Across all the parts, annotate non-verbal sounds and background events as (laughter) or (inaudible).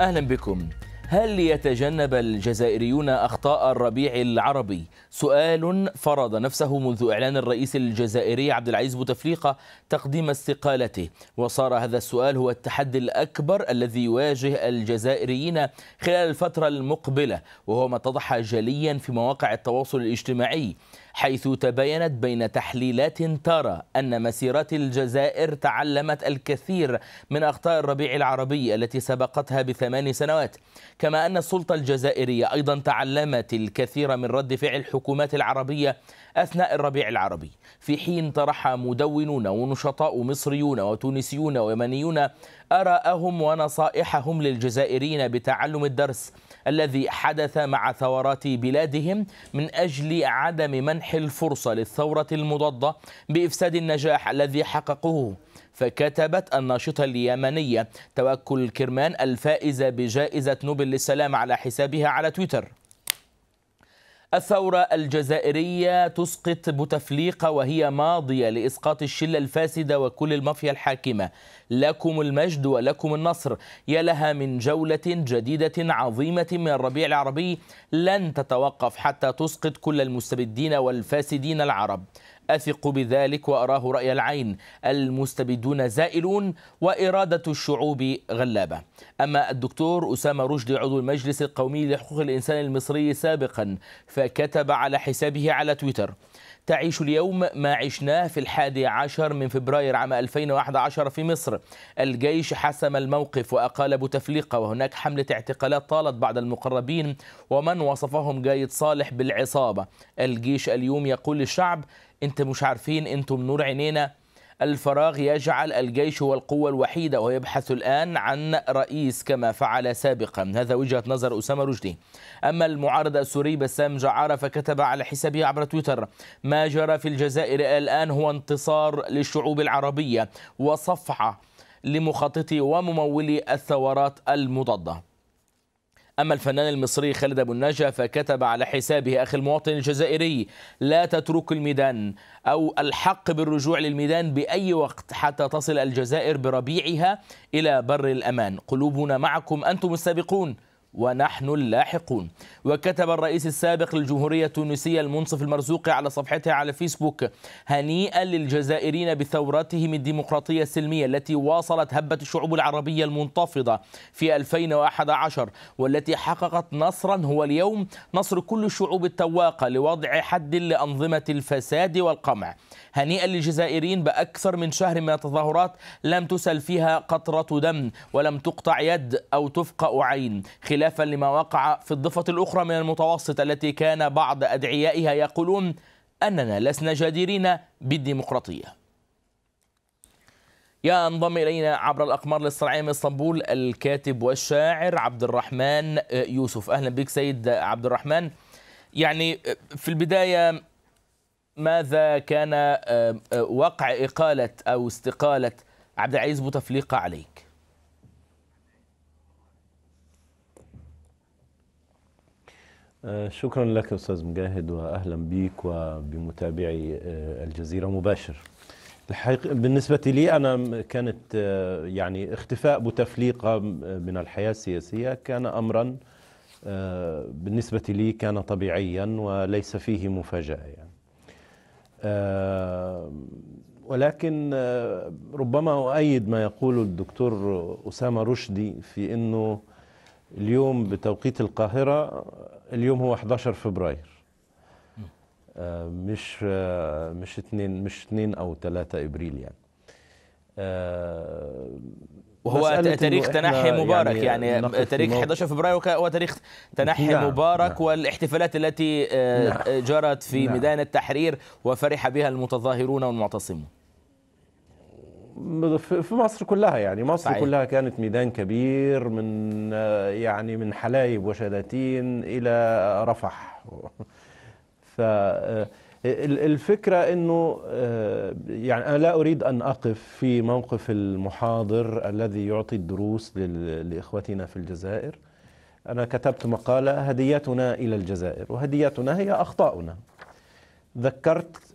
أهلا بكم هل يتجنب الجزائريون أخطاء الربيع العربي؟ سؤال فرض نفسه منذ إعلان الرئيس الجزائري عبد العزيز بوتفليقة تقديم استقالته، وصار هذا السؤال هو التحدي الأكبر الذي يواجه الجزائريين خلال الفترة المقبلة، وهو ما اتضح جليا في مواقع التواصل الاجتماعي. حيث تباينت بين تحليلات ترى أن مسيرات الجزائر تعلمت الكثير من أخطاء الربيع العربي التي سبقتها بثمان سنوات كما أن السلطة الجزائرية أيضا تعلمت الكثير من رد فعل الحكومات العربية أثناء الربيع العربي في حين طرح مدونون ونشطاء مصريون وتونسيون ويمنيون آراءهم ونصائحهم للجزائريين بتعلم الدرس الذي حدث مع ثورات بلادهم من أجل عدم منح الفرصة للثورة المضادة بإفساد النجاح الذي حققوه فكتبت الناشطة اليمنية توكل كرمان الفائزة بجائزة نوبل للسلام على حسابها على تويتر الثورة الجزائرية تسقط بوتفليقة وهي ماضية لإسقاط الشلة الفاسدة وكل المافيا الحاكمة لكم المجد ولكم النصر يا لها من جولة جديدة عظيمة من الربيع العربي لن تتوقف حتى تسقط كل المستبدين والفاسدين العرب أثق بذلك وأراه رأي العين المستبدون زائلون وإرادة الشعوب غلابة أما الدكتور أسامة رشدي عضو المجلس القومي لحقوق الإنسان المصري سابقا فكتب على حسابه على تويتر تعيش اليوم ما عشناه في الحادي عشر من فبراير عام 2011 في مصر الجيش حسم الموقف وأقال بوتفليقة وهناك حملة اعتقالات طالت بعض المقربين ومن وصفهم جايد صالح بالعصابة الجيش اليوم يقول للشعب انت مش عارفين انتم نور عينينا الفراغ يجعل الجيش هو القوة الوحيدة ويبحث الآن عن رئيس كما فعل سابقا هذا وجهة نظر أسامة رشدي أما المعارضة السوري بسام جعارة فكتب على حسابه عبر تويتر ما جرى في الجزائر الآن هو انتصار للشعوب العربية وصفعة لمخططي وممولي الثورات المضادة أما الفنان المصري خالد أبو النجا فكتب على حسابه أخي المواطن الجزائري لا تترك الميدان أو الحق بالرجوع للميدان بأي وقت حتى تصل الجزائر بربيعها إلى بر الأمان قلوبنا معكم أنتم السابقون ونحن اللاحقون وكتب الرئيس السابق للجمهورية التونسية المنصف المرزوقي على صفحته على فيسبوك هنيئا للجزائريين بثورتهم الديمقراطية السلمية التي واصلت هبة الشعوب العربية المنتفضة في 2011 والتي حققت نصرا هو اليوم نصر كل الشعوب التواقة لوضع حد لأنظمة الفساد والقمع هنيئا للجزائريين بأكثر من شهر من التظاهرات لم تسل فيها قطرة دم ولم تقطع يد أو تفقأ عين خلال خلافا لما وقع في الضفة الأخرى من المتوسط التي كان بعض أدعيائها يقولون أننا لسنا جديرين بالديمقراطية ينضم إلينا عبر الأقمار الاصطناعية من اسطنبول الكاتب والشاعر عبد الرحمن آه، يوسف أهلا بك سيد عبد الرحمن يعني آه، في البداية ماذا كان آه، وقع إقالة أو استقالة عبد العزيز بوتفليقة عليك؟ آه، شكرا لك استاذ مجاهد واهلا بيك وبمتابعي آه، الجزيره مباشر الحقيقة بالنسبة لي أنا كانت آه، يعني اختفاء بوتفليقة من الحياة السياسية كان أمرا بالنسبة لي كان طبيعيا وليس فيه مفاجأة يعني ولكن ربما أؤيد ما يقول الدكتور أسامة رشدي في أنه اليوم بتوقيت القاهرة اليوم هو 11 فبراير آه، مش آه، مش 2 مش 2 او 3 ابريل يعني آه، وهو تاريخ تنحي مبارك يعني, يعني تاريخ 11 فبراير هو تاريخ تنحي نعم مبارك نعم والاحتفالات التي نعم جرت في نعم ميدان التحرير وفرح بها المتظاهرون والمعتصمون في مصر كلها يعني مصر صحيح. كلها كانت ميدان كبير من آه، يعني من حلايب وشلاتين الى رفح (laughs) ف آه، الفكرة أنه آه، يعني أنا لا أريد أن أقف في موقف المحاضر الذي يعطي الدروس لإخوتنا في الجزائر أنا كتبت مقالة هديتنا إلى الجزائر وهديتنا هي أخطاؤنا ذكرت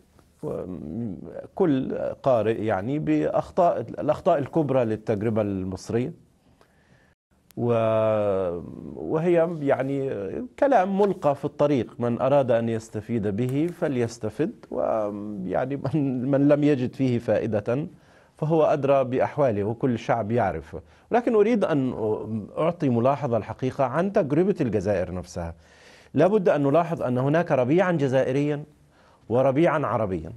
كل قارئ يعني باخطاء الاخطاء الكبرى للتجربه المصريه وهي يعني كلام ملقى في الطريق من اراد ان يستفيد به فليستفد ويعني من, من لم يجد فيه فائده فهو ادرى باحواله وكل شعب يعرف ولكن اريد ان اعطي ملاحظه الحقيقه عن تجربه الجزائر نفسها لابد ان نلاحظ ان هناك ربيعا جزائريا وربيعا عربيا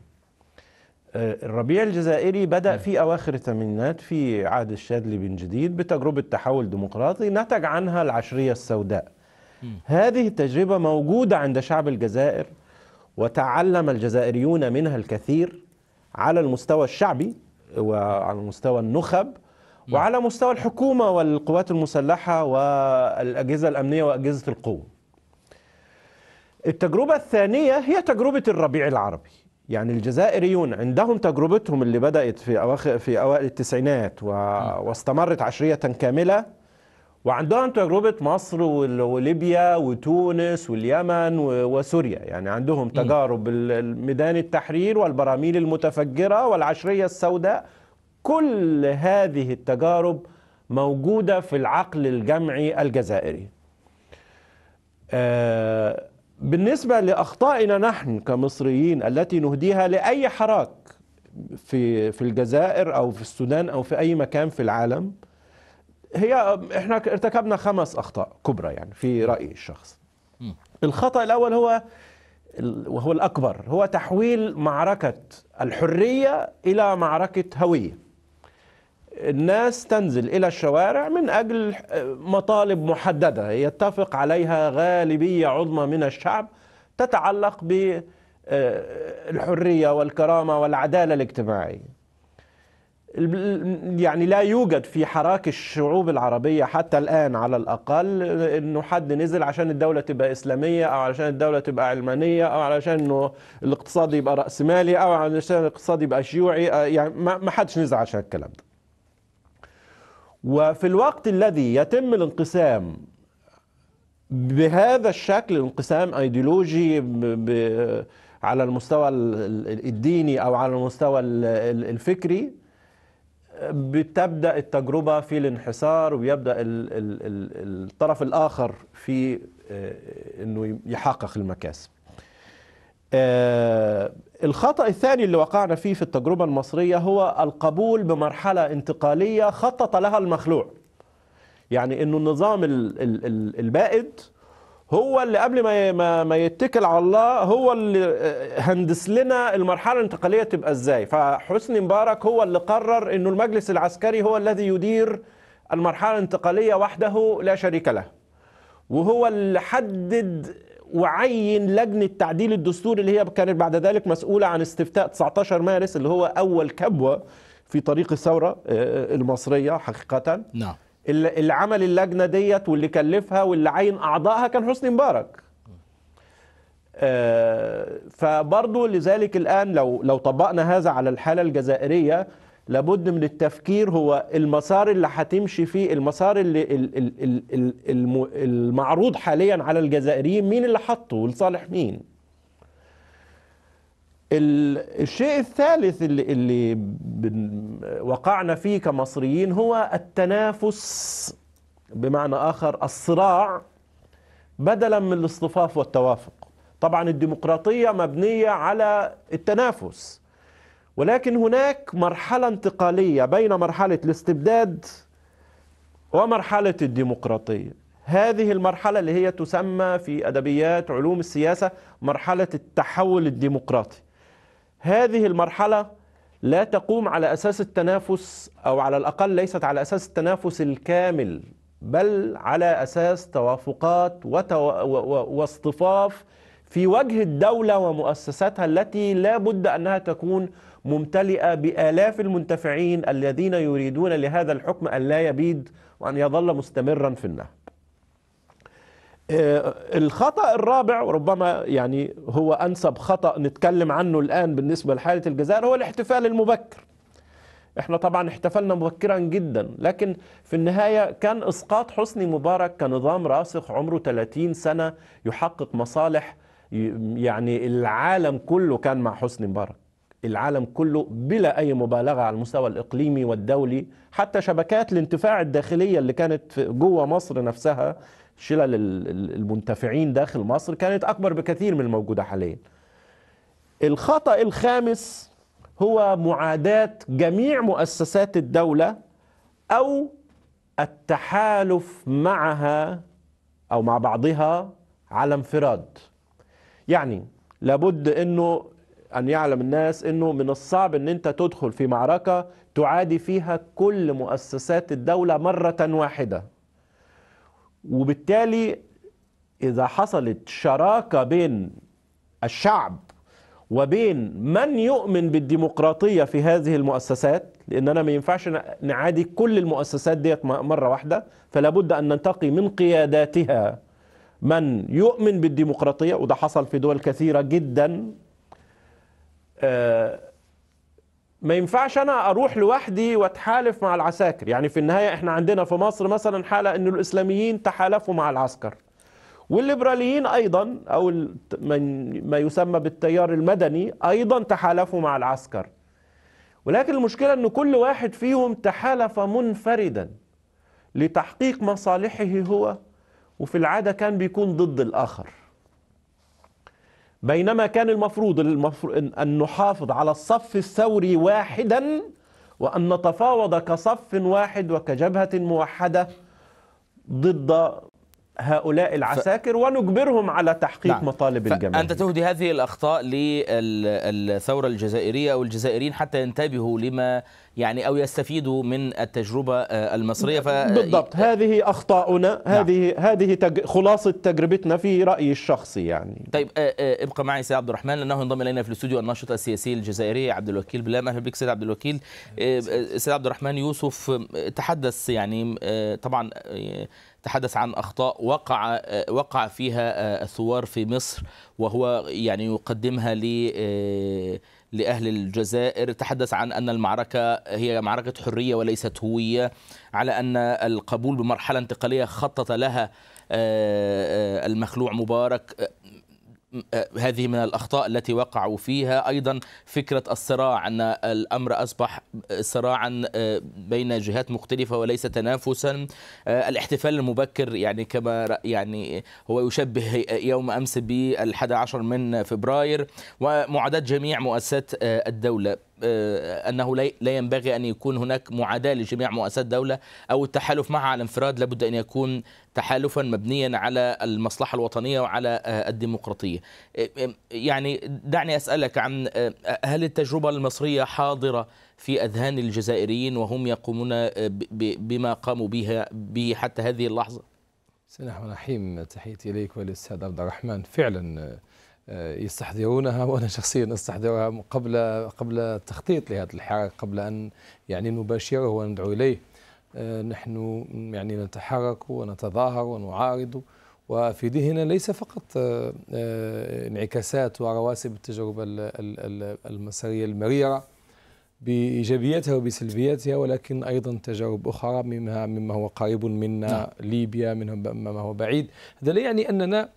آه، الربيع الجزائري بدأ في أواخر الثمانينات في عهد الشاذلي بن جديد بتجربة تحول ديمقراطي نتج عنها العشرية السوداء هذه التجربة موجودة عند شعب الجزائر وتعلم الجزائريون منها الكثير على المستوى الشعبي وعلى مستوى النخب وعلى مستوى الحكومة والقوات المسلحة والأجهزة الأمنية وأجهزة القوة التجربة الثانية هي تجربة الربيع العربي يعني الجزائريون عندهم تجربتهم اللي بدأت في أواخر في أوائل التسعينات و... واستمرت عشرية كاملة وعندهم تجربة مصر وليبيا وتونس واليمن وسوريا يعني عندهم تجارب ميدان التحرير والبراميل المتفجرة والعشرية السوداء كل هذه التجارب موجودة في العقل الجمعي الجزائري آه بالنسبة لأخطائنا نحن كمصريين التي نهديها لأي حراك في في الجزائر أو في السودان أو في أي مكان في العالم هي احنا ارتكبنا خمس أخطاء كبرى يعني في رأيي الشخصي. الخطأ الأول هو وهو الأكبر هو تحويل معركة الحرية إلى معركة هوية. الناس تنزل إلى الشوارع من أجل آه، مطالب محددة يتفق عليها غالبية عظمى من الشعب تتعلق بالحرية آه، والكرامة والعدالة الاجتماعية يعني لا يوجد في حراك الشعوب العربية حتى الآن على الأقل أنه حد نزل عشان الدولة تبقى إسلامية أو عشان الدولة تبقى علمانية أو علشان أنه الاقتصاد يبقى رأسمالي أو علشان الاقتصاد يبقى شيوعي آه، يعني ما حدش نزل عشان الكلام ده وفي الوقت الذي يتم الانقسام بهذا الشكل انقسام ايديولوجي على المستوى الديني او على المستوى الفكري بتبدا التجربه في الانحسار ويبدا الطرف الاخر في آه، انه يحقق المكاسب آه، الخطأ الثاني اللي وقعنا فيه في التجربة المصرية هو القبول بمرحلة انتقالية خطط لها المخلوع يعني انه النظام البائد هو اللي قبل ما ما يتكل على الله هو اللي هندس لنا المرحله الانتقاليه تبقى ازاي فحسني مبارك هو اللي قرر انه المجلس العسكري هو الذي يدير المرحله الانتقاليه وحده لا شريك له وهو اللي حدد وعين لجنه تعديل الدستور اللي هي كانت بعد ذلك مسؤوله عن استفتاء 19 مارس اللي هو اول كبوه في طريق الثوره آه، المصريه حقيقه نعم اللي عمل اللجنه ديت واللي كلفها واللي عين اعضائها كان حسني مبارك آه، فبرضه لذلك الان لو لو طبقنا هذا على الحاله الجزائريه لابد من التفكير هو المسار اللي هتمشي فيه المسار اللي المعروض حاليا على الجزائريين مين اللي حطه ولصالح مين الشيء الثالث اللي, اللي وقعنا فيه كمصريين هو التنافس بمعنى آخر الصراع بدلا من الاصطفاف والتوافق طبعا الديمقراطية مبنية على التنافس ولكن هناك مرحلة انتقالية بين مرحلة الاستبداد ومرحلة الديمقراطية هذه المرحلة اللي هي تسمى في أدبيات علوم السياسة مرحلة التحول الديمقراطي هذه المرحلة لا تقوم على أساس التنافس أو على الأقل ليست على أساس التنافس الكامل بل على أساس توافقات واصطفاف في وجه الدولة ومؤسساتها التي لا بد أنها تكون ممتلئة بآلاف المنتفعين الذين يريدون لهذا الحكم أن لا يبيد وأن يظل مستمرا في النهب آه، الخطأ الرابع وربما يعني هو أنسب خطأ نتكلم عنه الآن بالنسبة لحالة الجزائر هو الاحتفال المبكر احنا طبعا احتفلنا مبكرا جدا لكن في النهاية كان إسقاط حسني مبارك كنظام راسخ عمره 30 سنة يحقق مصالح يعني العالم كله كان مع حسني مبارك العالم كله بلا أي مبالغة على المستوى الإقليمي والدولي حتى شبكات الانتفاع الداخلية اللي كانت جوه مصر نفسها شلل المنتفعين داخل مصر كانت أكبر بكثير من الموجودة حاليا الخطأ الخامس هو معاداة جميع مؤسسات الدولة أو التحالف معها أو مع بعضها على انفراد يعني لابد انه ان يعلم الناس انه من الصعب ان انت تدخل في معركه تعادي فيها كل مؤسسات الدوله مره واحده وبالتالي اذا حصلت شراكه بين الشعب وبين من يؤمن بالديمقراطيه في هذه المؤسسات لان انا ما ينفعش نعادي كل المؤسسات ديت مره واحده فلا بد ان ننتقي من قياداتها من يؤمن بالديمقراطية وده حصل في دول كثيرة جدا آه، ما ينفعش أنا أروح لوحدي وأتحالف مع العساكر يعني في النهاية إحنا عندنا في مصر مثلا حالة أن الإسلاميين تحالفوا مع العسكر والليبراليين أيضا أو ما يسمى بالتيار المدني أيضا تحالفوا مع العسكر ولكن المشكلة أن كل واحد فيهم تحالف منفردا لتحقيق مصالحه هو وفي العادة كان بيكون ضد الآخر بينما كان المفروض, أن نحافظ على الصف الثوري واحدا وأن نتفاوض كصف واحد وكجبهة موحدة ضد هؤلاء العساكر ف... ونجبرهم على تحقيق نعم. مطالب الجماهير أنت تهدي هذه الأخطاء للثورة الجزائرية أو الجزائريين حتى ينتبهوا لما يعني أو يستفيدوا من التجربة آه، المصرية ف... بالضبط هذه أخطاؤنا نعم. هذه نعم. هذه تج... خلاصة تجربتنا في رأيي الشخصي يعني طيب آه، آه، ابقى معي سيد عبد الرحمن لأنه ينضم إلينا في الاستوديو الناشط السياسي الجزائري عبد الوكيل بلام أهلا بك سيد عبد الوكيل سيد عبد الرحمن يوسف تحدث يعني طبعا تحدث عن أخطاء وقع وقع فيها آه، الثوار في مصر وهو يعني يقدمها ل آه، لأهل الجزائر تحدث عن أن المعركة هي معركة حرية وليست هوية على أن القبول بمرحلة انتقالية خطط لها آه، المخلوع مبارك آه، هذه من الأخطاء التي وقعوا فيها أيضا فكرة الصراع أن الأمر أصبح صراعا آه، بين جهات مختلفة وليس تنافسا آه، الاحتفال المبكر يعني كما يعني هو يشبه يوم أمس بالحادي عشر من فبراير ومعاداة جميع مؤسسات الدولة آه، أنه لا ينبغي أن يكون هناك معاداة لجميع مؤسسات دولة أو التحالف معها على انفراد لابد أن يكون تحالفا مبنيا على المصلحة الوطنية وعلى آه، الديمقراطية آه، يعني دعني أسألك عن هل التجربة المصرية حاضرة في أذهان الجزائريين وهم يقومون بما قاموا بها به حتى هذه اللحظة؟ بسم الله الرحمن الرحيم تحيتي إليك وللأستاذ عبد الرحمن فعلا يستحضرونها (laughs) وانا شخصيا استحضرها قبل قبل التخطيط لهذا الحراك قبل ان يعني نباشره وندعو اليه آه، نحن يعني نتحرك ونتظاهر ونعارض وفي ذهننا ليس فقط آه، آه، انعكاسات ورواسب التجربه المصريه المريره بايجابياتها وبسلبياتها ولكن ايضا تجارب اخرى مما مما هو قريب منا نعم. ليبيا ما هو بعيد هذا لا يعني اننا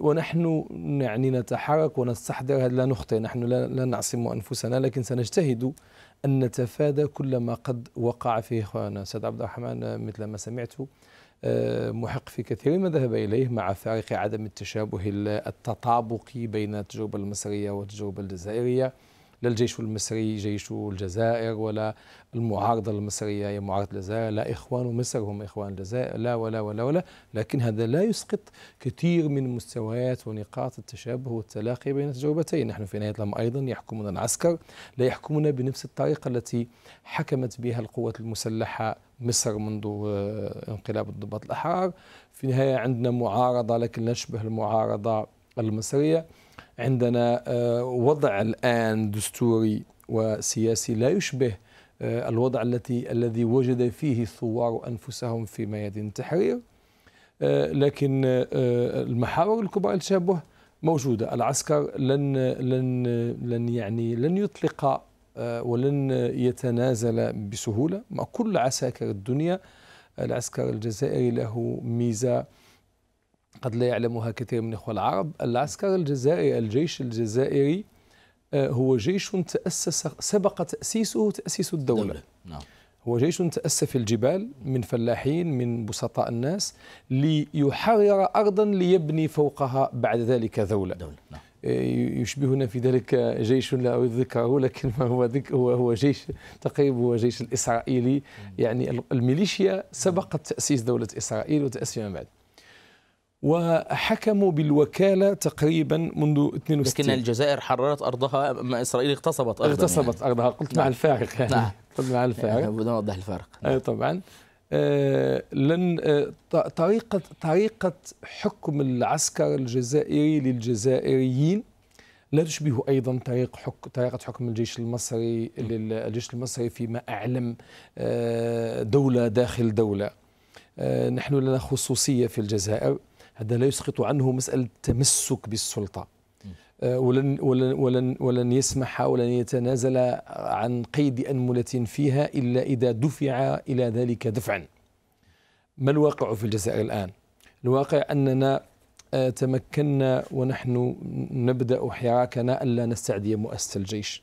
ونحن يعني نتحرك ونستحضر لا نخطئ نحن لا, نعصم أنفسنا لكن سنجتهد أن نتفادى كل ما قد وقع فيه إخواننا استاذ عبد الرحمن مثل ما سمعت آه، محق في كثير ما ذهب إليه مع فارق عدم التشابه التطابقي بين التجربة المصرية والتجربة الجزائرية لا الجيش المصري جيش الجزائر ولا المعارضة المصرية هي معارضة الجزائر لا إخوان مصر هم إخوان الجزائر لا ولا ولا ولا لكن هذا لا يسقط كثير من مستويات ونقاط التشابه والتلاقي بين التجربتين نحن في نهاية الأمر أيضا يحكمنا العسكر لا يحكمنا بنفس الطريقة التي حكمت بها القوات المسلحة مصر منذ آه، انقلاب الضباط الأحرار في النهاية عندنا معارضة لكن لا تشبه المعارضة المصرية عندنا آه، وضع الآن دستوري وسياسي لا يشبه آه، الوضع التي الذي وجد فيه الثوار أنفسهم في ميادين التحرير آه، لكن المحاور الكبرى التشابه موجودة العسكر لن لن لن يعني لن يطلق ولن يتنازل بسهولة ما كل عساكر الدنيا العسكر الجزائري له ميزة قد لا يعلمها كثير من الاخوه العرب العسكر الجزائري الجيش الجزائري آه، هو جيش تأسس سبق تأسيسه تأسيس الدولة, الدولة. نعم. هو جيش تأسس في الجبال من فلاحين من بسطاء الناس ليحرر أرضا ليبني فوقها بعد ذلك دولة, دولة. نعم. آه، يشبهنا في ذلك جيش لا أريد ذكره لكن ما هو ذك هو هو جيش تقريبا هو جيش الإسرائيلي يعني الميليشيا سبقت تأسيس دولة إسرائيل وتأسيس ما بعد وحكموا بالوكالة تقريبا منذ 62 لكن الجزائر حررت أرضها ما إسرائيل اغتصبت أرضها اغتصبت يعني. أرضها قلت نعم. مع الفارق يعني نعم قلت مع الفارق نعم، بدون نوضح الفارق نعم. طبعا آه، لن آه، طريقة طريقة حكم العسكر الجزائري للجزائريين لا تشبه ايضا طريق حك... طريقه حكم الجيش المصري للجيش المصري فيما اعلم آه، دوله داخل دوله نحن لنا خصوصيه في الجزائر هذا لا يسقط عنه مسألة التمسك بالسلطة آه، ولن, ولن, ولن, ولن يسمح ولن يتنازل عن قيد أنملة فيها إلا إذا دفع إلى ذلك دفعا ما الواقع في الجزائر الآن؟ الواقع أننا آه، تمكنا ونحن نبدأ حراكنا ألا نستعدي مؤسسة الجيش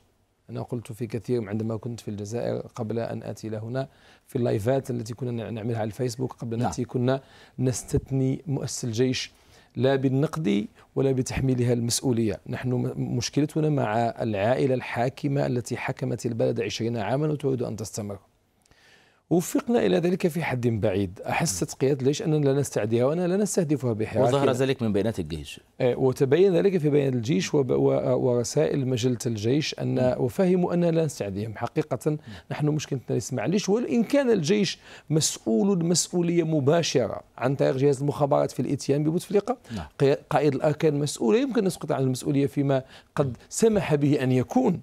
أنا قلت في كثير عندما كنت في الجزائر قبل أن أتي إلى هنا في اللايفات التي كنا نعملها على الفيسبوك قبل أن نعم. أتي كنا نستثني مؤسس الجيش لا بالنقد ولا بتحميلها المسؤولية نحن مشكلتنا مع العائلة الحاكمة التي حكمت البلد عشرين عاما وتريد أن تستمر وفقنا الى ذلك في حد بعيد احست قياده ليش اننا لا نستعديها واننا لا نستهدفها بحراك وظهر ذلك من بيانات الجيش آه، وتبين ذلك في بيان الجيش ورسائل مجله الجيش ان وفهموا اننا لا نستعديهم حقيقه نحن مشكلتنا ليس معليش وان كان الجيش مسؤول مسؤوليه مباشره عن طريق جهاز المخابرات في الاتيان ببوتفليقه نعم. قائد الاركان مسؤول يمكن ان نسقط عن المسؤوليه فيما قد سمح به ان يكون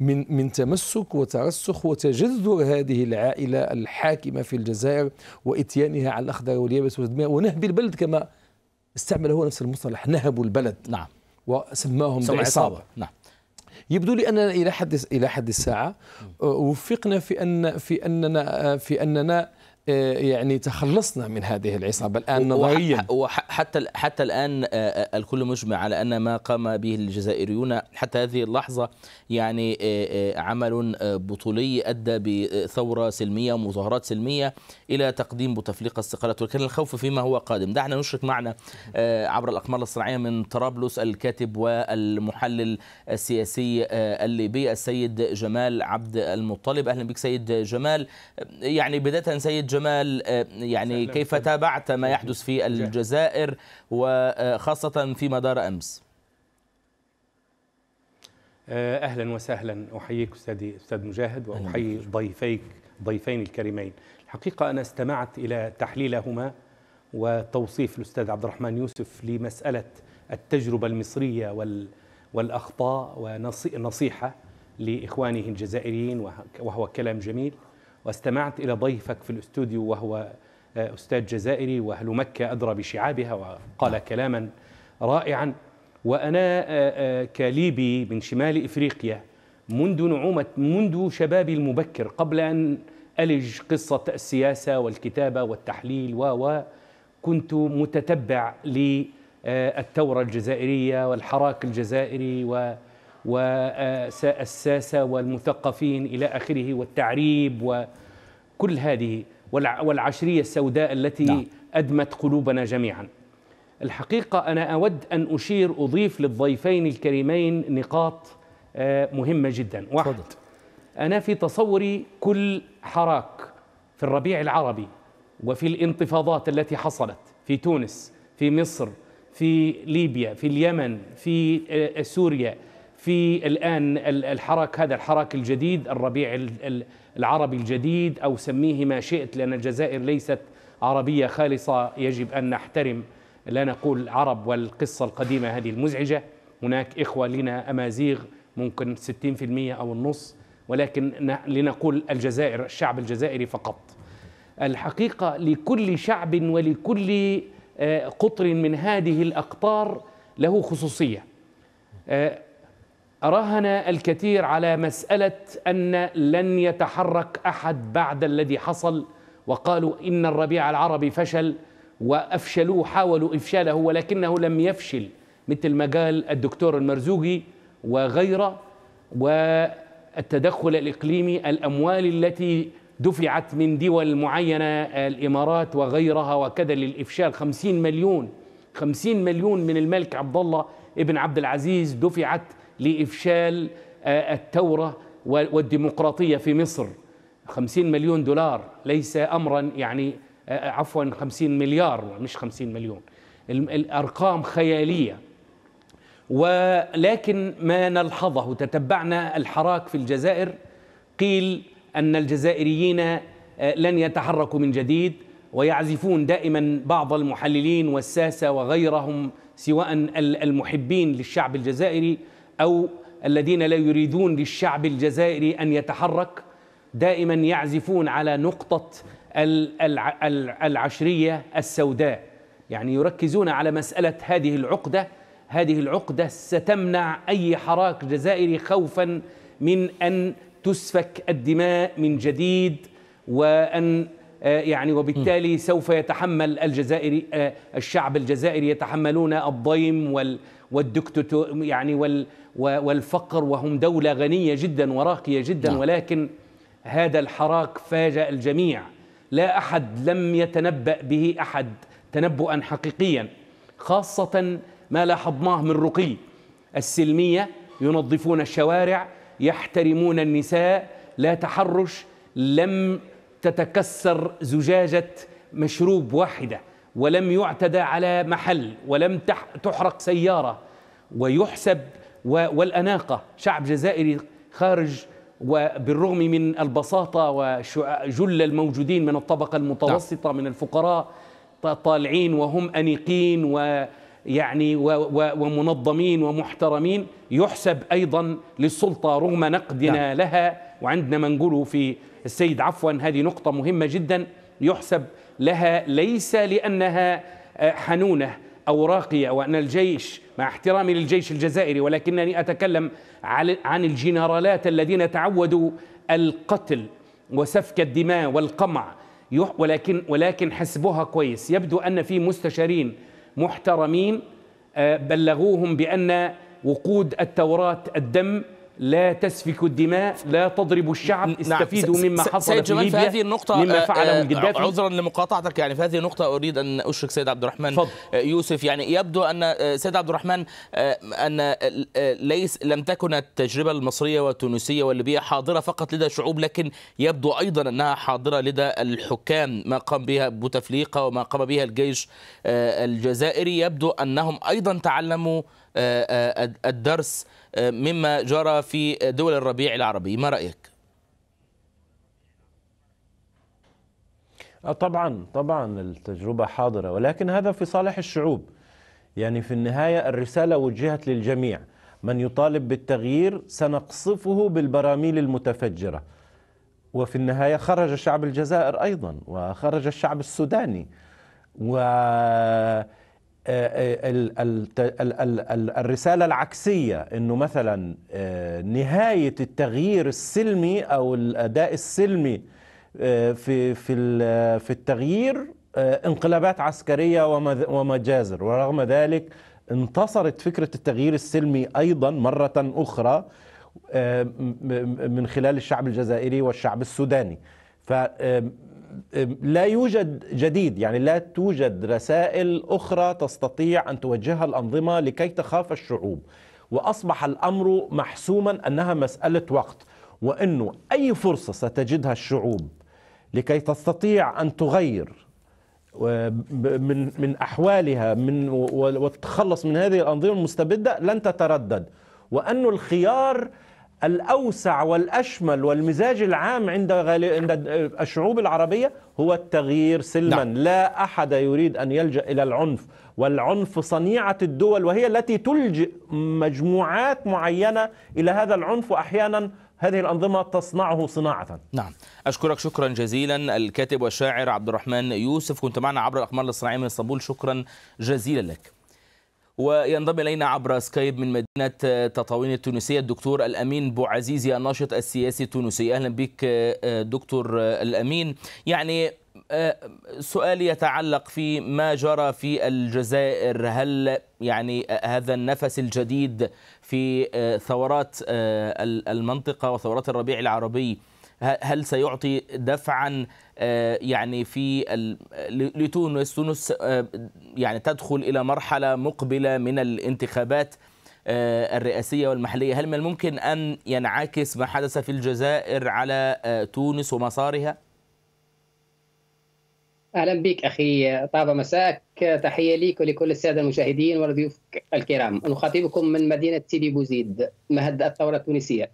من من تمسك وترسخ وتجذر هذه العائله الحاكمه في الجزائر واتيانها على الاخضر واليابس والدماء ونهب البلد كما استعمل هو نفس المصطلح نهبوا البلد نعم وسماهم بالعصابه نعم يبدو لي اننا الى حد الى حد الساعه وفقنا في ان في اننا في اننا آه، يعني تخلصنا من هذه العصابه الان نظريا وحتى حتى الان آه، آه، الكل مجمع على ان ما قام به الجزائريون حتى هذه اللحظه يعني عمل بطولي ادى بثوره سلميه ومظاهرات سلميه الى تقديم بوتفليقه استقالته ولكن الخوف فيما هو قادم دعنا نشرك معنا عبر الاقمار الصناعيه من طرابلس الكاتب والمحلل السياسي الليبي السيد جمال عبد المطلب اهلا بك سيد جمال يعني بدايه سيد جمال جمال آه، يعني كيف تابعت ما يحدث في الجزائر وخاصة آه، في مدار أمس آه، أهلا وسهلا أحييك أستاذي أستاذ مجاهد وأحيي ضيفيك ضيفين الكريمين الحقيقة أنا استمعت إلى تحليلهما وتوصيف الأستاذ عبد الرحمن يوسف لمسألة التجربة المصرية والأخطاء ونصيحة لإخوانه الجزائريين وهو كلام جميل واستمعت إلى ضيفك في الاستوديو وهو آه، أستاذ جزائري وأهل مكة أدرى بشعابها وقال نعم. كلاما رائعا وأنا آه، آه، كليبي من شمال إفريقيا منذ نعومة منذ شبابي المبكر قبل أن ألج قصة السياسة والكتابة والتحليل و كنت متتبع للثورة الجزائرية والحراك الجزائري و والساسة والمثقفين إلى آخره والتعريب وكل هذه والعشرية السوداء التي نعم. أدمت قلوبنا جميعا الحقيقة أنا أود أن أشير أضيف للضيفين الكريمين نقاط آه، مهمة جدا واحد صدق. أنا في تصوري كل حراك في الربيع العربي وفي الانتفاضات التي حصلت في تونس في مصر في ليبيا في اليمن في آه، سوريا في الآن الحراك هذا الحراك الجديد الربيع العربي الجديد أو سميه ما شئت لأن الجزائر ليست عربية خالصة يجب أن نحترم لا نقول عرب والقصة القديمة هذه المزعجة هناك إخوة لنا أمازيغ ممكن 60% أو النص ولكن لنقول الجزائر الشعب الجزائري فقط الحقيقة لكل شعب ولكل آه، قطر من هذه الأقطار له خصوصية آه، راهن الكثير على مسألة أن لن يتحرك أحد بعد الذي حصل وقالوا إن الربيع العربي فشل وأفشلوه حاولوا إفشاله ولكنه لم يفشل مثل ما قال الدكتور المرزوقي وغيره والتدخل الإقليمي الأموال التي دفعت من دول معينة الإمارات وغيرها وكذا للإفشال 50 مليون 50 مليون من الملك عبد الله ابن عبد العزيز دفعت لإفشال آه، الثورة والديمقراطية في مصر 50 مليون دولار ليس أمرا يعني آه، آه، عفوا 50 مليار مش 50 مليون الأرقام خيالية ولكن ما نلحظه تتبعنا الحراك في الجزائر قيل أن الجزائريين لن يتحركوا من جديد ويعزفون دائما بعض المحللين والساسة وغيرهم سواء المحبين للشعب الجزائري أو الذين لا يريدون للشعب الجزائري أن يتحرك دائما يعزفون على نقطة العشرية السوداء يعني يركزون على مسألة هذه العقدة هذه العقدة ستمنع أي حراك جزائري خوفا من أن تسفك الدماء من جديد وأن آه، يعني وبالتالي سوف يتحمل الجزائري آه، الشعب الجزائري يتحملون الضيم وال والدكتور يعني وال والفقر وهم دولة غنية جدا وراقية جدا نعم. ولكن هذا الحراك فاجأ الجميع لا أحد لم يتنبأ به أحد تنبؤا حقيقيا خاصة ما لاحظناه من رقي السلمية ينظفون الشوارع يحترمون النساء لا تحرش لم تتكسر زجاجة مشروب واحدة ولم يعتدى على محل ولم تحرق سيارة ويحسب والأناقة شعب جزائري خارج وبالرغم من البساطة وجل الموجودين من الطبقة المتوسطة نعم. من الفقراء طالعين وهم أنيقين ويعني ومنظمين ومحترمين يحسب أيضا للسلطة رغم نقدنا نعم. لها وعندنا ما نقوله في السيد عفوا هذه نقطة مهمة جداً يحسب لها ليس لأنها آه، حنونة أو راقية وأن الجيش مع احترامي للجيش الجزائري ولكنني أتكلم عن الجنرالات الذين تعودوا القتل وسفك الدماء والقمع ولكن ولكن حسبوها كويس يبدو أن في مستشارين محترمين آه، بلغوهم بأن وقود التوراة الدم لا تسفك الدماء لا تضرب الشعب نعم. استفيدوا نعم. مما حصل في ليبيا في هذه النقطة مما آه، فعله القذافي آه، عذرا لمقاطعتك يعني في هذه النقطة أريد أن أشرك سيد عبد الرحمن فضل. آه، يوسف يعني يبدو أن سيد عبد الرحمن أن ليس لم تكن التجربة المصرية والتونسية والليبية حاضرة فقط لدى الشعوب لكن يبدو أيضا أنها حاضرة لدى الحكام ما قام بها بوتفليقة وما قام بها الجيش الجزائري يبدو أنهم أيضا تعلموا آه، آه، الدرس آه، مما جرى في دول الربيع العربي ما رأيك؟ طبعا طبعا التجربة حاضرة ولكن هذا في صالح الشعوب يعني في النهاية الرسالة وجهت للجميع من يطالب بالتغيير سنقصفه بالبراميل المتفجرة وفي النهاية خرج شعب الجزائر أيضا وخرج الشعب السوداني و الرسالة العكسية أنه مثلا آه، نهاية التغيير السلمي أو الأداء السلمي آه، في في في التغيير آه، انقلابات عسكرية ومجازر ورغم ذلك انتصرت فكرة التغيير السلمي أيضا مرة أخرى من خلال الشعب الجزائري والشعب السوداني ف لا يوجد جديد يعني لا توجد رسائل أخرى تستطيع أن توجهها الأنظمة لكي تخاف الشعوب وأصبح الأمر محسوما أنها مسألة وقت وأنه أي فرصة ستجدها الشعوب لكي تستطيع أن تغير من من أحوالها من وتتخلص من هذه الأنظمة المستبدة لن تتردد وأن الخيار الاوسع والاشمل والمزاج العام عند عند الشعوب العربيه هو التغيير سلما نعم. لا احد يريد ان يلجا الى العنف والعنف صنيعه الدول وهي التي تلجئ مجموعات معينه الى هذا العنف واحيانا هذه الأنظمة تصنعه صناعة نعم أشكرك شكرا جزيلا الكاتب والشاعر عبد الرحمن يوسف كنت معنا عبر الأقمار الصناعية من اسطنبول شكرا جزيلا لك وينضم الينا عبر سكايب من مدينه تطاوين التونسيه الدكتور الامين بوعزيزي الناشط السياسي التونسي اهلا بك آه، آه، دكتور آه، الامين يعني سؤال يتعلق في ما جرى في الجزائر هل يعني هذا النفس الجديد في ثورات المنطقه وثورات الربيع العربي هل سيعطي دفعا آه، يعني في لتونس تونس آه، يعني تدخل الى مرحله مقبله من الانتخابات آه، الرئاسيه والمحليه هل من الممكن ان ينعكس ما حدث في الجزائر على تونس ومسارها اهلا بك اخي طاب مساك تحيه ليك ولكل الساده المشاهدين والضيوف الكرام نخاطبكم من مدينه سيدي بوزيد مهد الثوره التونسيه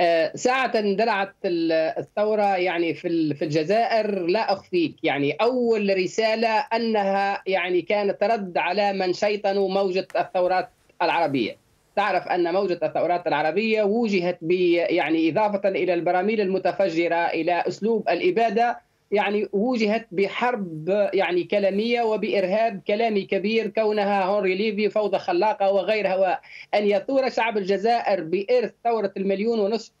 آه، ساعة اندلعت الثورة يعني في في الجزائر لا أخفيك يعني أول رسالة أنها يعني كانت رد على من شيطنوا موجة الثورات العربية تعرف أن موجة الثورات العربية وجهت يعني إضافة إلى البراميل المتفجرة إلى أسلوب الإبادة يعني وجهت بحرب يعني كلامية وبإرهاب كلامي كبير كونها هنري ليفي فوضى خلاقة وغيرها وأن يثور شعب الجزائر بإرث ثورة المليون ونصف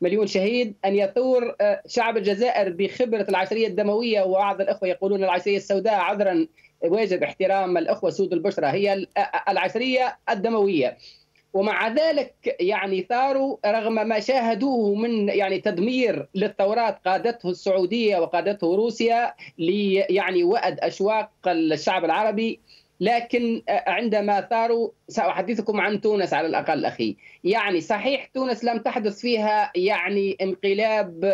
مليون شهيد أن يثور آه، شعب الجزائر بخبرة العشرية الدموية وبعض الأخوة يقولون العشرية السوداء عذرا واجب احترام الأخوة سود البشرة هي آه، آه، العشرية الدموية ومع ذلك يعني ثاروا رغم ما شاهدوه من يعني تدمير للثورات قادته السعوديه وقادته روسيا لي يعني وأد اشواق الشعب العربي لكن عندما ثاروا ساحدثكم عن تونس على الاقل اخي يعني صحيح تونس لم تحدث فيها يعني انقلاب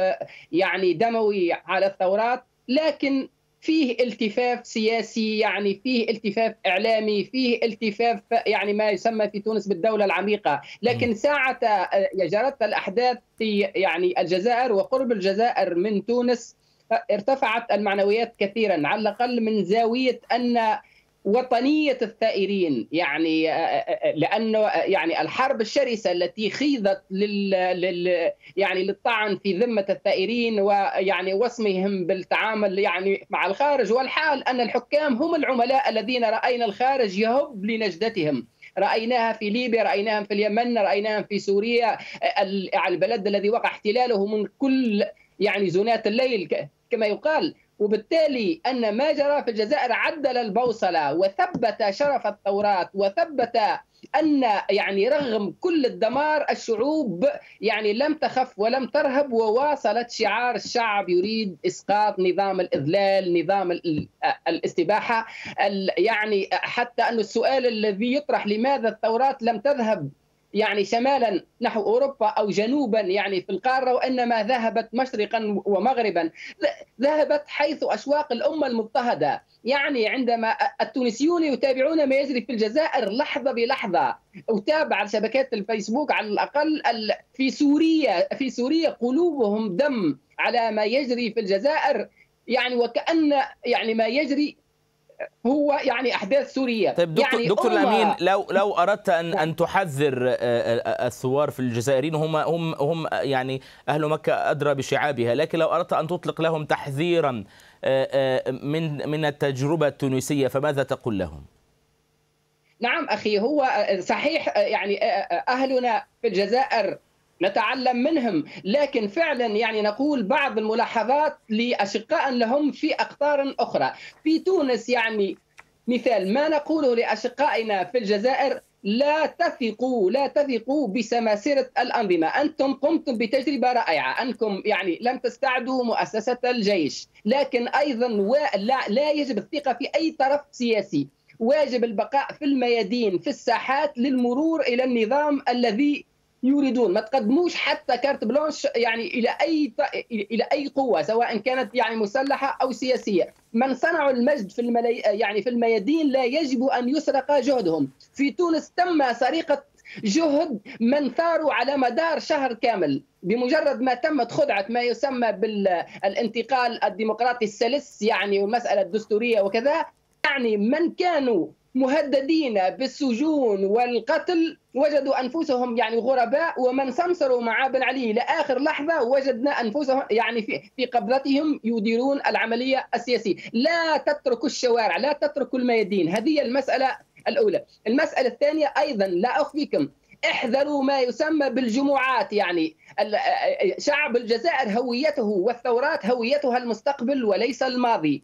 يعني دموي على الثورات لكن فيه التفاف سياسي يعني فيه التفاف اعلامي فيه التفاف يعني ما يسمى في تونس بالدوله العميقه لكن ساعه آه، جرت الاحداث في يعني الجزائر وقرب الجزائر من تونس ارتفعت المعنويات كثيرا على الاقل من زاويه ان وطنيه الثائرين يعني آه، آه، آه، لانه يعني الحرب الشرسه التي خيضت لل, لل يعني للطعن في ذمه الثائرين ويعني وصمهم بالتعامل يعني مع الخارج والحال ان الحكام هم العملاء الذين راينا الخارج يهب لنجدتهم رايناها في ليبيا رايناها في اليمن رايناها في سوريا يعني البلد الذي وقع احتلاله من كل يعني زنات الليل كما يقال وبالتالي أن ما جرى في الجزائر عدل البوصلة وثبت شرف الثورات وثبت أن يعني رغم كل الدمار الشعوب يعني لم تخف ولم ترهب وواصلت شعار الشعب يريد إسقاط نظام الإذلال نظام الاستباحة يعني حتى أن السؤال الذي يطرح لماذا الثورات لم تذهب يعني شمالا نحو اوروبا او جنوبا يعني في القاره وانما ذهبت مشرقا ومغربا ذهبت حيث اسواق الامه المضطهده يعني عندما التونسيون يتابعون ما يجري في الجزائر لحظه بلحظه اتابع على شبكات الفيسبوك على الاقل في سوريا في سوريا قلوبهم دم على ما يجري في الجزائر يعني وكان يعني ما يجري هو يعني احداث سوريا طيب دكتور, يعني دكتور الامين لو (laughs) لو اردت ان ان تحذر آه، آه، آه، الثوار في الجزائريين هم هم هم يعني اهل مكه ادرى بشعابها لكن لو اردت ان تطلق لهم تحذيرا من من التجربه التونسيه فماذا تقول لهم؟ نعم اخي هو صحيح يعني اهلنا في الجزائر نتعلم منهم لكن فعلا يعني نقول بعض الملاحظات لأشقاء لهم في أقطار أخرى في تونس يعني مثال ما نقوله لأشقائنا في الجزائر لا تثقوا لا تثقوا بسماسرة الأنظمة أنتم قمتم بتجربة رائعة أنكم يعني لم تستعدوا مؤسسة الجيش لكن أيضا لا, لا يجب الثقة في أي طرف سياسي واجب البقاء في الميادين في الساحات للمرور إلى النظام الذي يريدون ما تقدموش حتى كارت بلانش يعني الى اي الى اي قوه سواء كانت يعني مسلحه او سياسيه من صنعوا المجد في الملي... يعني في الميادين لا يجب ان يسرق جهدهم في تونس تم سرقه جهد من ثاروا على مدار شهر كامل بمجرد ما تمت خدعة ما يسمى بالانتقال الديمقراطي السلس يعني والمسألة الدستورية وكذا يعني من كانوا مهددين بالسجون والقتل وجدوا انفسهم يعني غرباء ومن سمسروا مع بن علي لاخر لحظه وجدنا انفسهم يعني في في قبضتهم يديرون العمليه السياسيه، لا تتركوا الشوارع، لا تتركوا الميادين، هذه المساله الاولى، المساله الثانيه ايضا لا اخفيكم احذروا ما يسمى بالجمعات يعني شعب الجزائر هويته والثورات هويتها المستقبل وليس الماضي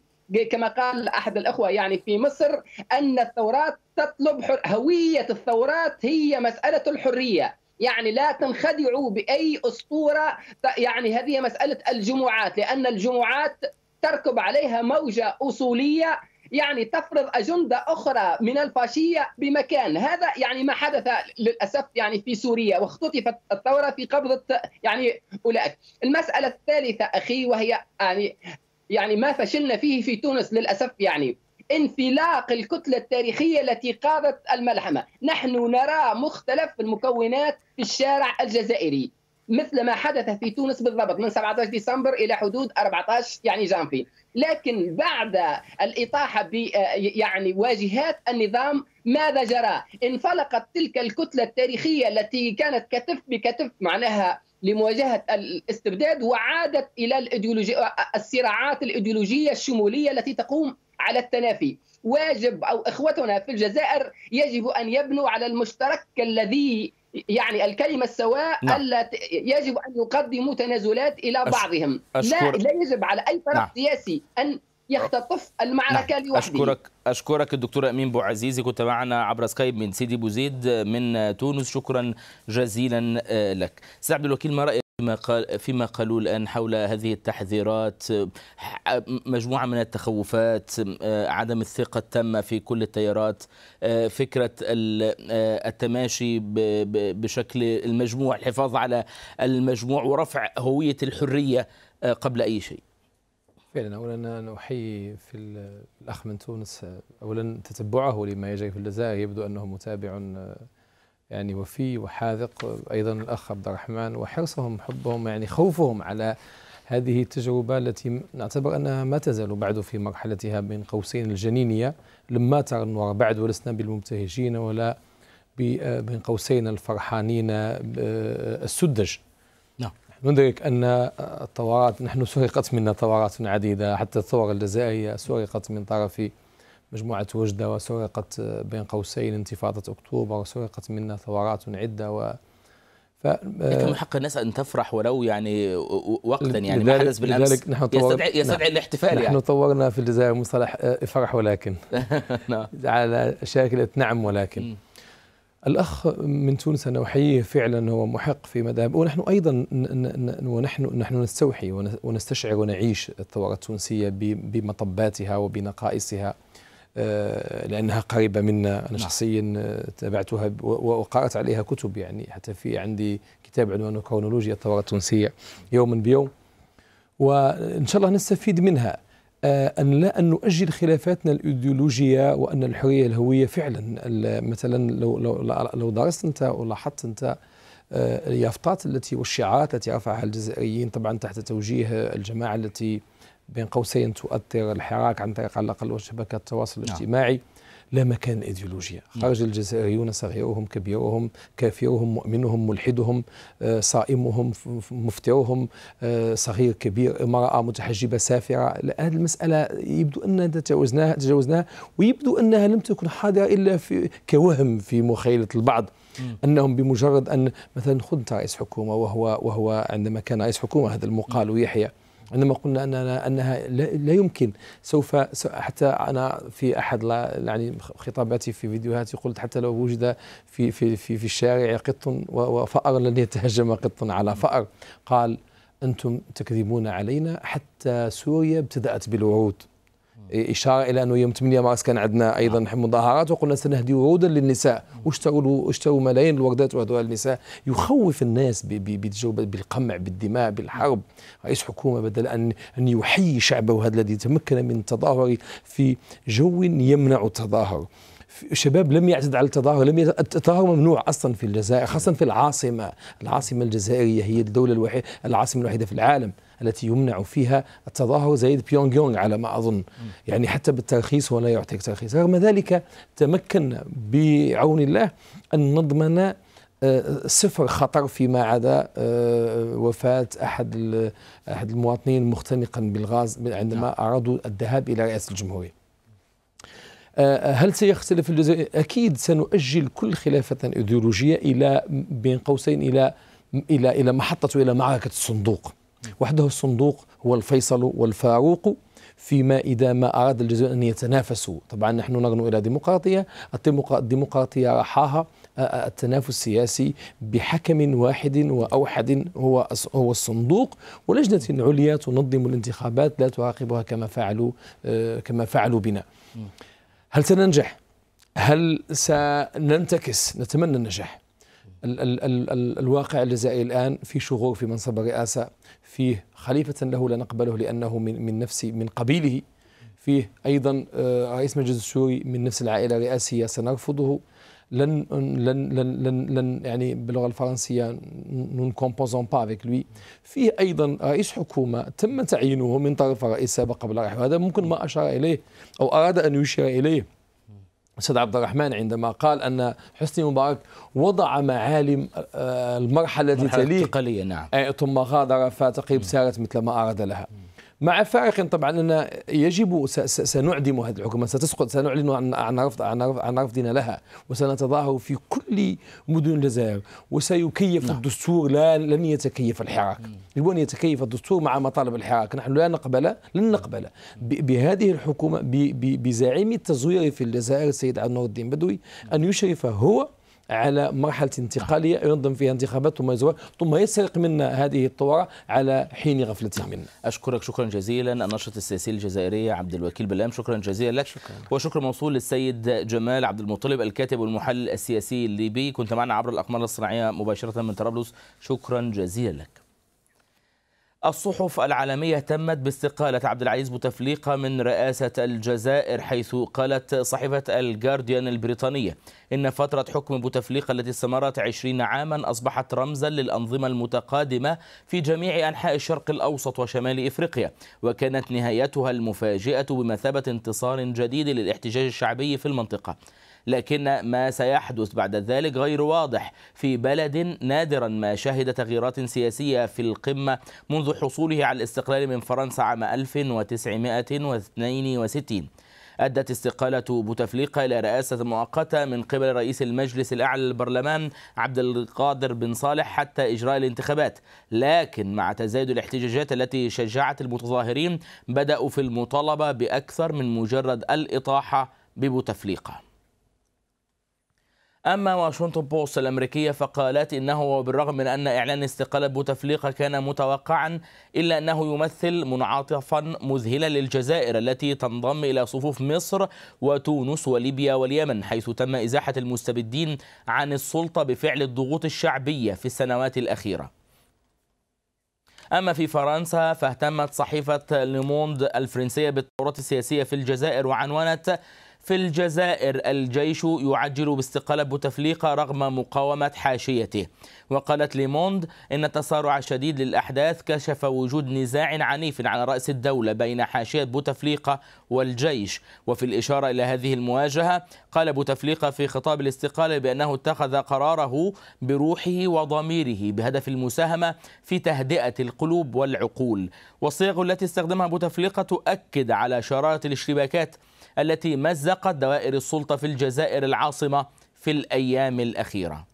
كما قال احد الاخوه يعني في مصر ان الثورات تطلب حر... هويه الثورات هي مساله الحريه يعني لا تنخدعوا باي اسطوره يعني هذه مساله الجمعات لان الجمعات تركب عليها موجه اصوليه يعني تفرض اجنده اخرى من الفاشيه بمكان هذا يعني ما حدث للاسف يعني في سوريا واختطفت الثوره في قبضه يعني اولئك المساله الثالثه اخي وهي يعني يعني ما فشلنا فيه في تونس للاسف يعني انفلاق الكتلة التاريخية التي قادت الملحمة نحن نرى مختلف المكونات في الشارع الجزائري مثل ما حدث في تونس بالضبط من 17 ديسمبر إلى حدود 14 يعني جانفي لكن بعد الإطاحة ب يعني واجهات النظام ماذا جرى؟ انفلقت تلك الكتلة التاريخية التي كانت كتف بكتف معناها لمواجهه الاستبداد وعادت الى الايديولوجيا الصراعات الايديولوجيه الشموليه التي تقوم على التنافي واجب او اخوتنا في الجزائر يجب ان يبنوا على المشترك الذي يعني الكلمة السواء نعم. يجب أن يقدموا تنازلات إلى أش... بعضهم أشكر. لا لا يجب على أي طرف نعم. سياسي أن يختطف المعركه نعم. لوحده اشكرك اشكرك الدكتور امين بو عزيزي كنت معنا عبر سكايب من سيدي بوزيد من تونس شكرا جزيلا آه، لك سعد عبد الوكيل ما رايك فيما قال فيما قالوا الان حول هذه التحذيرات آه، مجموعه من التخوفات آه، عدم الثقه التامه في كل التيارات فكره التماشي بشكل المجموع الحفاظ على المجموع ورفع هويه الحريه قبل اي شيء فعلا اولا انا احيي في الاخ من تونس اولا تتبعه لما يجري في الجزائر يبدو انه متابع يعني وفي وحاذق ايضا الاخ عبد الرحمن وحرصهم حبهم يعني خوفهم على هذه التجربه التي نعتبر انها ما تزال بعد في مرحلتها بين قوسين الجنينيه لما النور بعد ولسنا بالمبتهجين ولا بين آه، قوسين الفرحانين آه، السدج نعم ندرك أن الثورات نحن سرقت منا ثورات عديدة حتى الثورة الجزائرية سرقت من طرف مجموعة وجدة وسرقت بين قوسين انتفاضة أكتوبر وسرقت منا ثورات عدة و ف لكن من آه، حق الناس ان تفرح ولو يعني وقتا يعني ما حدث بالامس لذلك نحن يستدعي, يستدعي الاحتفال نحن يعني نحن طورنا في الجزائر مصطلح آه، افرح ولكن (laughs) نعم. على شاكله نعم ولكن م. الأخ من تونس أنا أحييه فعلا هو محق في مذهب ونحن أيضا ونحن نحن نستوحي ونستشعر ونعيش الثورة التونسية بمطباتها وبنقائصها آه، لأنها قريبة منا أنا نعم. شخصيا آه، تابعتها وقرأت عليها كتب يعني حتى في عندي كتاب عنوانه كرونولوجيا الثورة التونسية يوما بيوم وإن شاء الله نستفيد منها آه، أن لا أن نؤجل خلافاتنا الأيديولوجية وأن الحرية الهوية فعلا مثلا لو لو لو درست أنت ولاحظت أنت آه، اليافطات التي والشعارات التي رفعها الجزائريين طبعا تحت توجيه الجماعة التي بين قوسين تؤثر الحراك عن طريق على الأقل شبكات التواصل نعم. الاجتماعي نعم. لا مكان ايديولوجيا خرج الجزائريون صغيرهم كبيرهم كافرهم مؤمنهم ملحدهم آه، صائمهم مفترهم آه، صغير كبير امراه متحجبه سافره هذه المساله يبدو اننا تجاوزناها تجاوزناها ويبدو انها لم تكن حاضره الا في كوهم في مخيله البعض انهم بمجرد ان مثلا خذ رئيس حكومه وهو وهو عندما كان رئيس حكومه هذا المقال ويحيى عندما قلنا أننا أنها لا يمكن سوف حتى أنا في أحد يعني خطاباتي في فيديوهاتي قلت حتى لو وجد في في في, في الشارع قط وفأر لن يتهجم قط على فأر قال أنتم تكذبون علينا حتى سوريا ابتدأت بالوعود اشاره الى انه يوم 8 مارس كان عندنا ايضا نعم. مظاهرات وقلنا سنهدي ورودا للنساء نعم. واشتروا اشتروا ملايين الوردات وهدوها للنساء يخوف الناس بالقمع بالدماء بالحرب نعم. رئيس حكومه بدل ان ان يحيي شعبه هذا الذي تمكن من التظاهر في جو يمنع التظاهر الشباب لم يعتد على التظاهر لم التظاهر ممنوع اصلا في الجزائر خاصه في العاصمه العاصمه الجزائريه هي الدوله الوحيده العاصمه الوحيده في العالم التي يمنع فيها التظاهر زائد بيونغ يونغ على ما أظن يعني حتى بالترخيص ولا يعطيك ترخيص رغم ذلك تمكنا بعون الله أن نضمن آه، صفر خطر فيما عدا آه، وفاة أحد أحد المواطنين مختنقا بالغاز عندما نعم. أرادوا الذهاب إلى رئاسة الجمهورية آه، هل سيختلف الجزائر؟ أكيد سنؤجل كل خلافة أيديولوجية إلى بين قوسين إلى إلى إلى محطة إلى معركة الصندوق وحده الصندوق هو الفيصل والفاروق فيما إذا ما أراد الجزائر أن يتنافسوا طبعا نحن نرنو إلى ديمقراطية الديمقراطية رحاها التنافس السياسي بحكم واحد وأوحد هو هو الصندوق ولجنة عليا تنظم الانتخابات لا تعاقبها كما فعلوا كما فعلوا بنا هل سننجح؟ هل سننتكس؟ نتمنى النجاح ال ال ال ال الواقع الجزائري الآن في شغور في منصب الرئاسة فيه خليفة له لا نقبله لأنه من, من نفس من قبيله فيه أيضا آه، رئيس مجلس الشوري من نفس العائلة الرئاسية سنرفضه لن لن لن لن, لن يعني باللغه الفرنسيه نون كومبوزون با افيك لوي فيه ايضا رئيس حكومه تم تعيينه من طرف رئيس سابق قبل رحله هذا ممكن ما اشار اليه او اراد ان يشير اليه الأستاذ عبد الرحمن عندما قال أن حسني مبارك وضع معالم آه، المرحلة التي تليه نعم ثم غادر فتقيب سارت مثل ما أراد لها مع فارق طبعا أن يجب سنعدم هذه الحكومة ستسقط سنعلن عن رفض عن رفضنا لها وسنتظاهر في كل مدن الجزائر وسيكيف نعم. الدستور لا لن يتكيف الحراك يجب أن يتكيف الدستور مع مطالب الحراك نحن لا نقبل لن نقبل بهذه الحكومة بزعيم التزوير في الجزائر السيد عبد النور الدين بدوي أن يشرف هو على مرحله انتقاليه ينظم فيها انتخابات ثم يزور ثم يسرق منا هذه الثوره على حين غفلته منا. اشكرك شكرا جزيلا الناشط السياسي الجزائري عبد الوكيل بلام شكرا جزيلا لك شكرا. وشكر موصول للسيد جمال عبد المطلب الكاتب والمحلل السياسي الليبي كنت معنا عبر الاقمار الصناعيه مباشره من طرابلس شكرا جزيلا لك. الصحف العالمية تمت باستقالة عبد العزيز بوتفليقة من رئاسة الجزائر حيث قالت صحيفة الجارديان البريطانية إن فترة حكم بوتفليقة التي استمرت عشرين عاما أصبحت رمزا للأنظمة المتقادمة في جميع أنحاء الشرق الأوسط وشمال إفريقيا وكانت نهايتها المفاجئة بمثابة انتصار جديد للاحتجاج الشعبي في المنطقة لكن ما سيحدث بعد ذلك غير واضح في بلد نادرا ما شهد تغييرات سياسية في القمة منذ حصوله على الاستقلال من فرنسا عام 1962 أدت استقالة بوتفليقة إلى رئاسة مؤقتة من قبل رئيس المجلس الأعلى للبرلمان عبد القادر بن صالح حتى إجراء الانتخابات لكن مع تزايد الاحتجاجات التي شجعت المتظاهرين بدأوا في المطالبة بأكثر من مجرد الإطاحة ببوتفليقة أما واشنطن بوست الأمريكية فقالت إنه بالرغم من أن إعلان استقالة بوتفليقة كان متوقعا إلا أنه يمثل منعطفا مذهلا للجزائر التي تنضم إلى صفوف مصر وتونس وليبيا واليمن حيث تم إزاحة المستبدين عن السلطة بفعل الضغوط الشعبية في السنوات الأخيرة أما في فرنسا فاهتمت صحيفة لوموند الفرنسية بالتطورات السياسية في الجزائر وعنونت في الجزائر الجيش يعجل باستقالة بوتفليقة رغم مقاومة حاشيته وقالت ليموند إن التسارع الشديد للأحداث كشف وجود نزاع عنيف على رأس الدولة بين حاشية بوتفليقة والجيش وفي الإشارة إلى هذه المواجهة قال بوتفليقة في خطاب الاستقالة بأنه اتخذ قراره بروحه وضميره بهدف المساهمة في تهدئة القلوب والعقول والصيغ التي استخدمها بوتفليقة تؤكد على شرارة الاشتباكات التي مزقت دوائر السلطة في الجزائر العاصمة في الأيام الأخيرة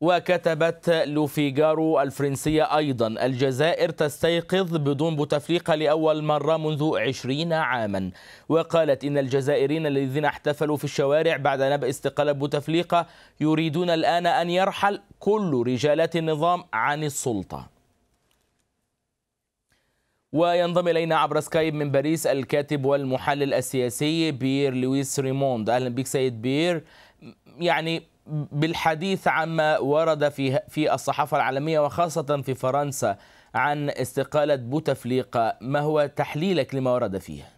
وكتبت لوفيغارو الفرنسية أيضا الجزائر تستيقظ بدون بوتفليقة لأول مرة منذ عشرين عاما وقالت إن الجزائريين الذين احتفلوا في الشوارع بعد نبأ استقالة بوتفليقة يريدون الآن أن يرحل كل رجالات النظام عن السلطة وينضم الينا عبر سكايب من باريس الكاتب والمحلل السياسي بير لويس ريموند اهلا بك سيد بير يعني بالحديث عما ورد في في الصحافه العالميه وخاصه في فرنسا عن استقاله بوتفليقه ما هو تحليلك لما ورد فيها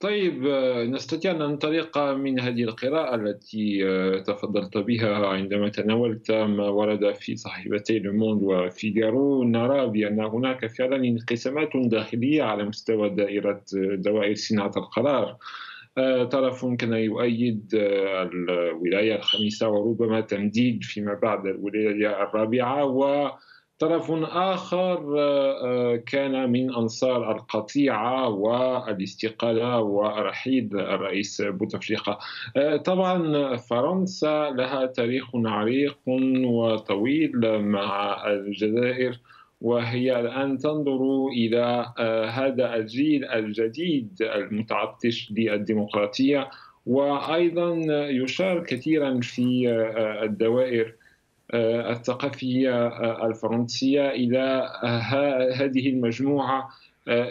طيب نستطيع أن ننطلق من هذه القراءة التي آه، تفضلت بها عندما تناولت ما ورد في صحيفتي لوموند وفيجارو نرى بأن هناك فعلا انقسامات داخلية على مستوى دائرة آه، دوائر صناعة القرار آه، طرف كان يؤيد الولاية الخامسة وربما تمديد فيما بعد الولاية الرابعة و طرف آخر آه، آه، كان من أنصار القطيعة والاستقالة ورحيل الرئيس بوتفليقة آه، طبعا فرنسا لها تاريخ عريق وطويل مع الجزائر وهي الآن تنظر إلى هذا الجيل الجديد المتعطش للديمقراطية وأيضا يشار كثيرا في الدوائر آه، الثقافية آه، الفرنسية إلى آه، هذه المجموعة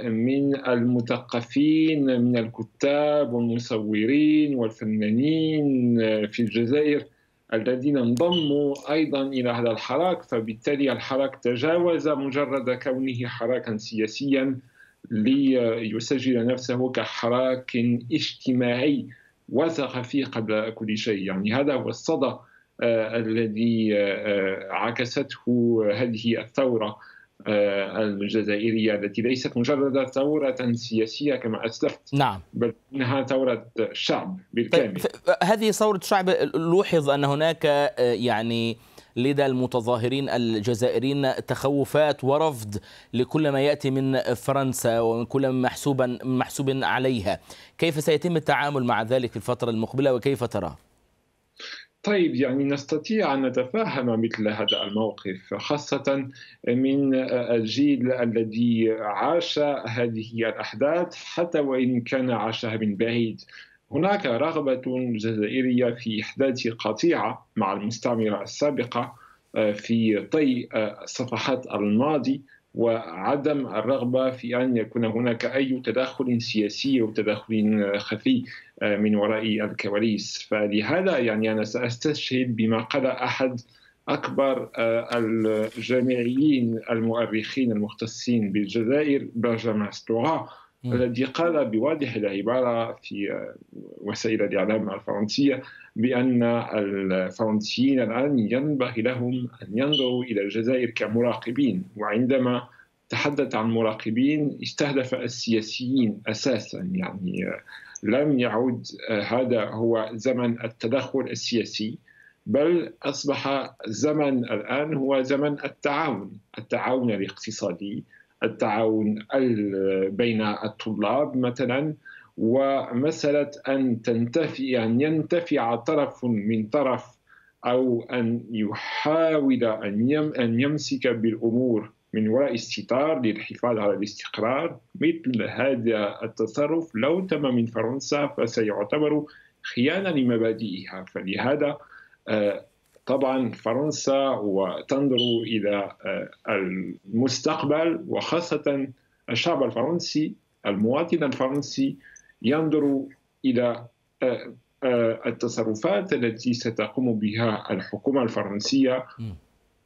من المثقفين من الكتاب والمصورين والفنانين في الجزائر الذين انضموا ايضا الى هذا الحراك فبالتالي الحراك تجاوز مجرد كونه حراكا سياسيا ليسجل نفسه كحراك اجتماعي وثقافي قبل كل شيء يعني هذا هو الصدى آه، الذي آه، آه، عكسته هذه الثوره الجزائرية التي ليست مجرد ثورة سياسية كما أسلفت نعم بل إنها ثورة شعب بالكامل هذه ثورة شعب لوحظ أن هناك يعني لدى المتظاهرين الجزائريين تخوفات ورفض لكل ما يأتي من فرنسا ومن كل ما محسوبا محسوب عليها كيف سيتم التعامل مع ذلك في الفترة المقبلة وكيف تراه؟ طيب يعني نستطيع أن نتفهم مثل هذا الموقف خاصة من الجيل الذي عاش هذه الأحداث حتى وإن كان عاشها من بعيد هناك رغبة جزائرية في إحداث قطيعة مع المستعمرة السابقة آه، في طي آه، صفحات الماضي وعدم الرغبه في ان يكون هناك اي تدخل سياسي او تدخل خفي آه، من وراء الكواليس فلهذا يعني انا ساستشهد بما قال احد اكبر آه، الجامعيين المؤرخين المختصين بالجزائر برجمان ماستوغا الذي قال بواضح العبارة في آه، وسائل الإعلام الفرنسية بأن الفرنسيين الآن ينبغي لهم أن ينظروا إلى الجزائر كمراقبين وعندما تحدث عن مراقبين استهدف السياسيين أساسا يعني آه، لم يعد آه، هذا هو زمن التدخل السياسي بل أصبح زمن الآن هو زمن التعاون التعاون الاقتصادي التعاون بين الطلاب مثلا ومسألة أن تنتفي أن ينتفع طرف من طرف أو أن يحاول أن أن يمسك بالأمور من وراء الستار للحفاظ على الاستقرار مثل هذا التصرف لو تم من فرنسا فسيعتبر خيانة لمبادئها فلهذا آه، طبعا فرنسا وتنظر الى آه، المستقبل وخاصه الشعب الفرنسي المواطن الفرنسي ينظر الى آه، آه، التصرفات التي ستقوم بها الحكومه الفرنسيه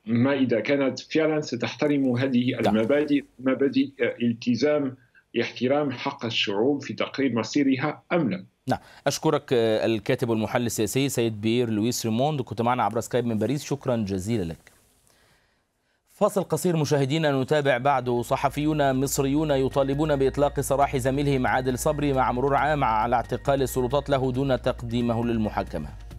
ما اذا كانت فعلا ستحترم هذه المبادئ مبادئ التزام احترام حق الشعوب في تقرير مصيرها ام لا نعم اشكرك آه، الكاتب والمحلل السياسي سيد بيير لويس ريموند كنت معنا عبر سكايب من باريس شكرا جزيلا لك فاصل قصير مشاهدينا نتابع بعده صحفيون مصريون يطالبون بإطلاق سراح زميلهم عادل صبري مع مرور عام على اعتقال السلطات له دون تقديمه للمحاكمة